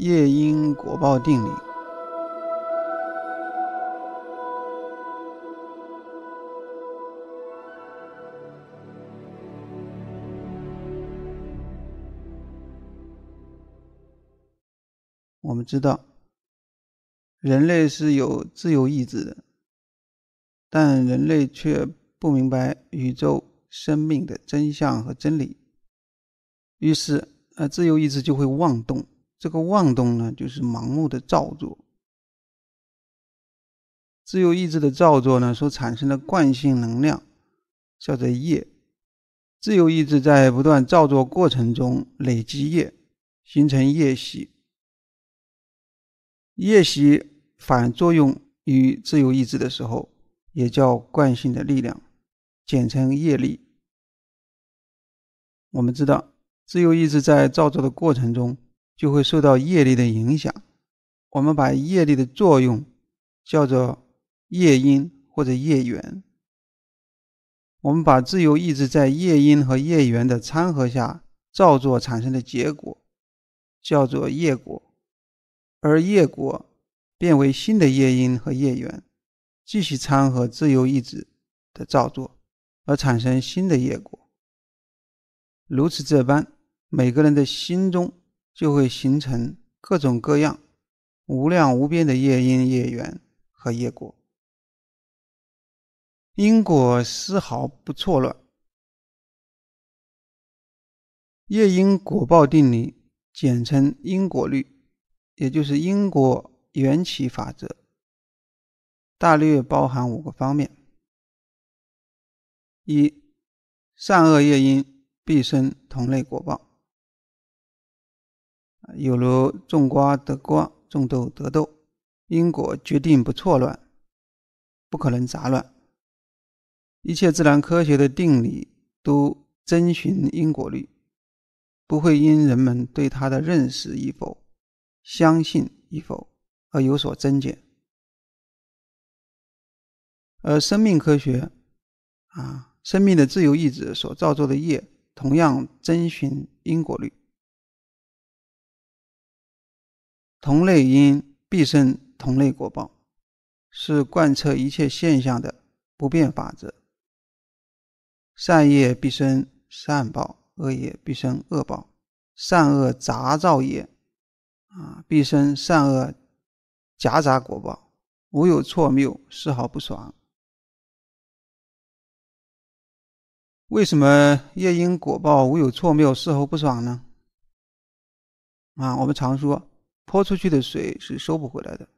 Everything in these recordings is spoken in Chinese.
夜莺果报定理，我们知道，人类是有自由意志的，但人类却不明白宇宙生命的真相和真理，于是呃，自由意志就会妄动。这个妄动呢，就是盲目的造作。自由意志的造作呢，所产生的惯性能量叫做业。自由意志在不断造作过程中累积业，形成业习。业习反作用于自由意志的时候，也叫惯性的力量，简称业力。我们知道，自由意志在造作的过程中。就会受到业力的影响。我们把业力的作用叫做业因或者业缘。我们把自由意志在业因和业缘的掺合下造作产生的结果，叫做业果。而业果变为新的业因和业缘，继续掺合自由意志的造作，而产生新的业果。如此这般，每个人的心中。就会形成各种各样、无量无边的业因、业缘和业果，因果丝毫不错乱。业因果报定理，简称因果律，也就是因果缘起法则，大略包含五个方面：一、善恶业因必生同类果报。有如种瓜得瓜，种豆得豆，因果决定不错乱，不可能杂乱。一切自然科学的定理都遵循因果律，不会因人们对它的认识与否、相信与否而有所增减。而生命科学，啊，生命的自由意志所造作的业，同样遵循因果律。同类因必生同类果报，是贯彻一切现象的不变法则。善业必生善报，恶业必生恶报，善恶杂造业，啊，必生善恶夹杂果报，无有错谬，丝毫不爽。为什么业因果报无有错谬，丝毫不爽呢？啊，我们常说。泼出去的水是收不回来的，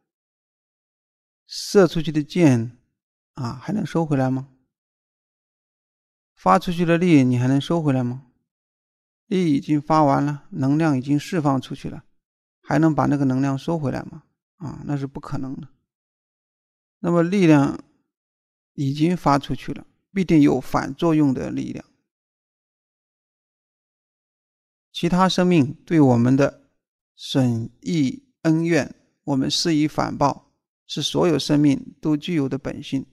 射出去的箭，啊还能收回来吗？发出去的力你还能收回来吗？力已经发完了，能量已经释放出去了，还能把那个能量收回来吗？啊，那是不可能的。那么力量已经发出去了，必定有反作用的力量。其他生命对我们的。损益恩怨，我们施以反报，是所有生命都具有的本性。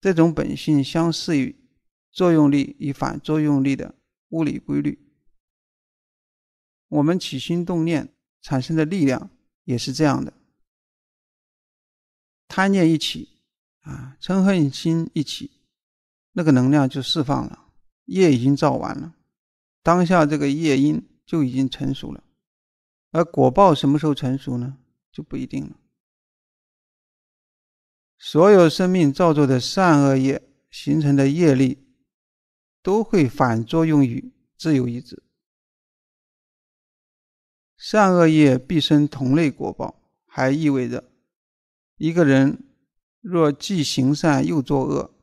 这种本性相似于作用力与反作用力的物理规律。我们起心动念产生的力量也是这样的。贪念一起，啊，嗔恨心一起，那个能量就释放了，业已经造完了，当下这个业因就已经成熟了。而果报什么时候成熟呢？就不一定了。所有生命造作的善恶业形成的业力，都会反作用于自由意志。善恶业必生同类果报，还意味着，一个人若既行善又作恶，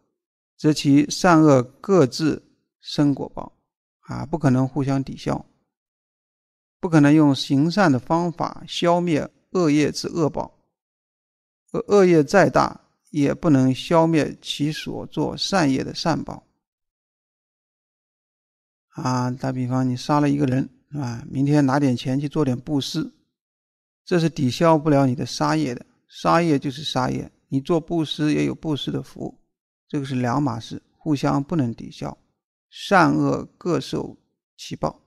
则其善恶各自生果报，啊，不可能互相抵消。不可能用行善的方法消灭恶业之恶报，恶恶业再大也不能消灭其所做善业的善报。啊，打比方，你杀了一个人是吧？明天拿点钱去做点布施，这是抵消不了你的杀业的。杀业就是杀业，你做布施也有布施的福，这个是两码事，互相不能抵消。善恶各受其报。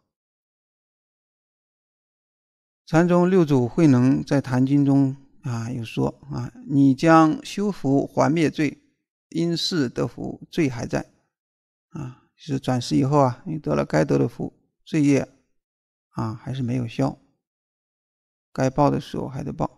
禅宗六祖慧能在《坛经》中啊有说啊：“你将修福还灭罪，因世得福，罪还在，啊，就是转世以后啊，你得了该得的福，罪业啊还是没有消，该报的时候还得报。”